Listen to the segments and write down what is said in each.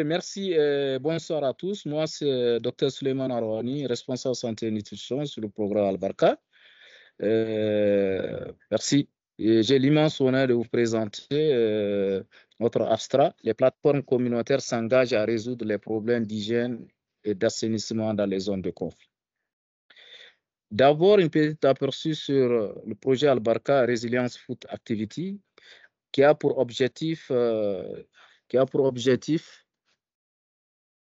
merci et euh, bonsoir à tous. Moi, c'est euh, Dr Suleiman Arwani, responsable santé et nutrition sur le programme Albarca. Euh, merci. J'ai l'immense honneur de vous présenter notre Astra. Les plateformes communautaires s'engagent à résoudre les problèmes d'hygiène et d'assainissement dans les zones de conflit. D'abord, une petite aperçu sur le projet Albarca Resilience Food Activity, qui a pour objectif, qui a pour objectif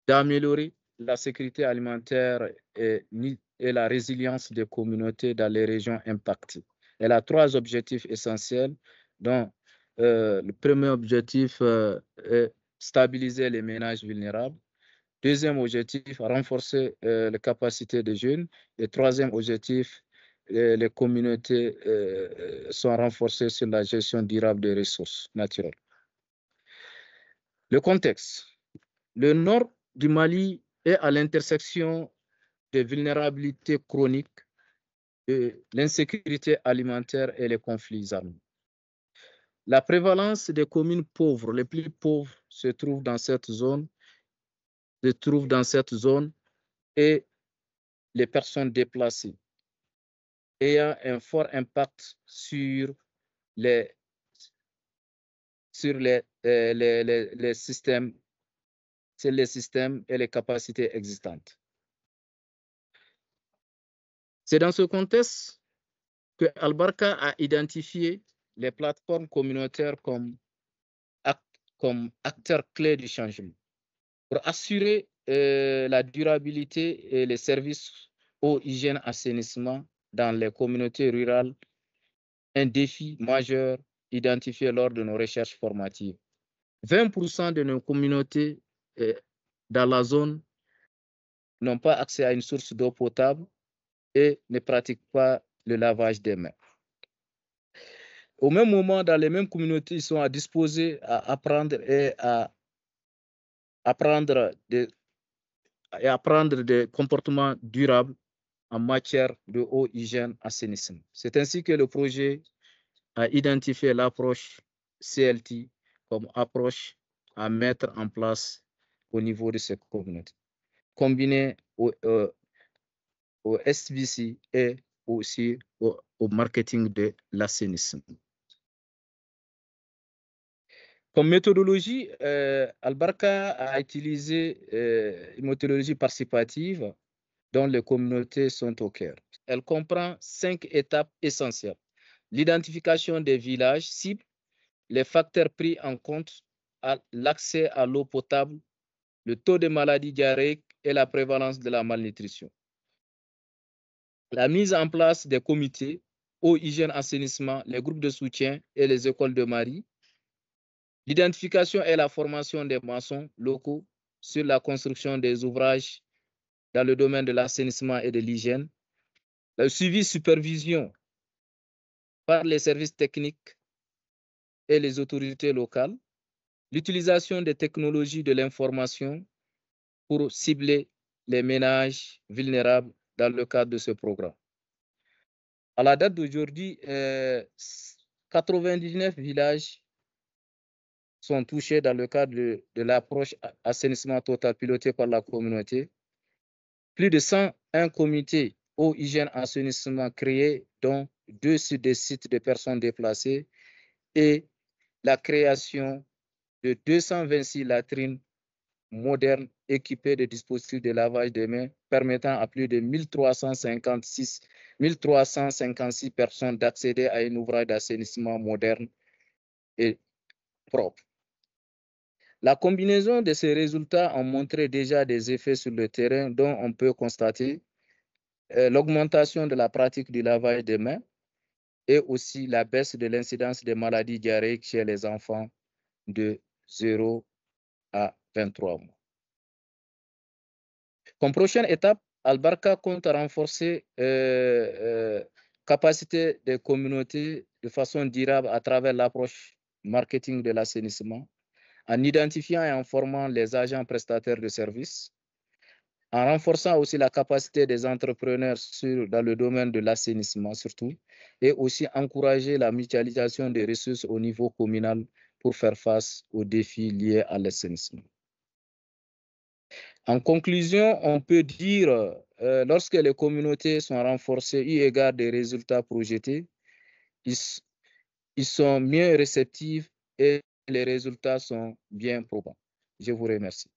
d'améliorer la sécurité alimentaire et, la résilience des communautés dans les régions impactées. Elle a trois objectifs essentiels, dont euh, le premier objectif euh, est stabiliser les ménages vulnérables. Deuxième objectif, renforcer euh, les capacités des jeunes. Et troisième objectif, les communautés sont renforcées sur la gestion durable des ressources naturelles. Le contexte. Le nord du Mali est à l'intersection des vulnérabilités chroniques, l'insécurité alimentaire et les conflits armés. La prévalence des communes pauvres, les plus pauvres, se trouve dans cette zone, se trouve dans cette zone et les personnes déplacées, ayant un fort impact sur les, sur les, euh, les systèmes les systèmes et les capacités existantes. C'est dans ce contexte que Albarca a identifié les plateformes communautaires comme, comme acteurs clés du changement pour assurer euh, la durabilité et les services aux hygiène, assainissement dans les communautés rurales, un défi majeur identifié lors de nos recherches formatives. 20% de nos communautés dans la zone n'ont pas accès à une source d'eau potable et ne pratiquent pas le lavage des mains. Au même moment, dans les mêmes communautés, ils sont à disposer à apprendre et à apprendre des, et apprendre des comportements durables en matière de eau, hygiène, assainissement. C'est ainsi que le projet a identifié l'approche CLT comme approche à mettre en place au niveau de ces communautés. Combiné au, euh, SVC et aussi au, marketing de l'assainissement. Comme méthodologie, euh, Albarca a utilisé euh, une méthodologie participative dont les communautés sont au cœur. Elle comprend cinq étapes essentielles. L'identification des villages cibles, les facteurs pris en compte, l'accès à l'eau potable, le taux de maladies diarrhéiques et la prévalence de la malnutrition. La mise en place des comités au hygiène, assainissement, les groupes de soutien et les écoles de Marie. L'identification et la formation des maçons locaux sur la construction des ouvrages dans le domaine de l'assainissement et de l'hygiène. Le suivi supervision par les services techniques et les autorités locales l'utilisation des technologies de l'information pour cibler les ménages vulnérables dans le cadre de ce programme. À la date d'aujourd'hui, 99 euh, villages sont touchés dans le cadre de, de l'approche assainissement total pilotée par la communauté. Plus de 101 comités eau, hygiène, assainissement créés, dont deux sur des sites de personnes déplacées et la création de 226 latrines modernes équipées de dispositifs de lavage des mains permettant à plus de 1356, 1356 personnes d'accéder à un ouvrage d'assainissement moderne et propre. La combinaison de ces résultats a montré déjà des effets sur le terrain dont on peut constater euh, l'augmentation de la pratique du lavage des mains et aussi la baisse de l'incidence des maladies diarrhéiques chez les enfants de 0 à 23 mois. Comme prochaine étape, Albarca compte renforcer la euh, euh, capacité des communautés de façon durable à travers l'approche marketing de l'assainissement, en identifiant et en formant les agents prestataires de services, en renforçant aussi la capacité des entrepreneurs sur, dans le domaine de l'assainissement surtout, et aussi encourager la mutualisation des ressources au niveau communal pour faire face aux défis liés à l'assainissement. En conclusion, on peut dire, euh, lorsque les communautés sont renforcées eu égard des résultats projetés, ils, ils sont mieux réceptifs et les résultats sont bien probants. Je vous remercie.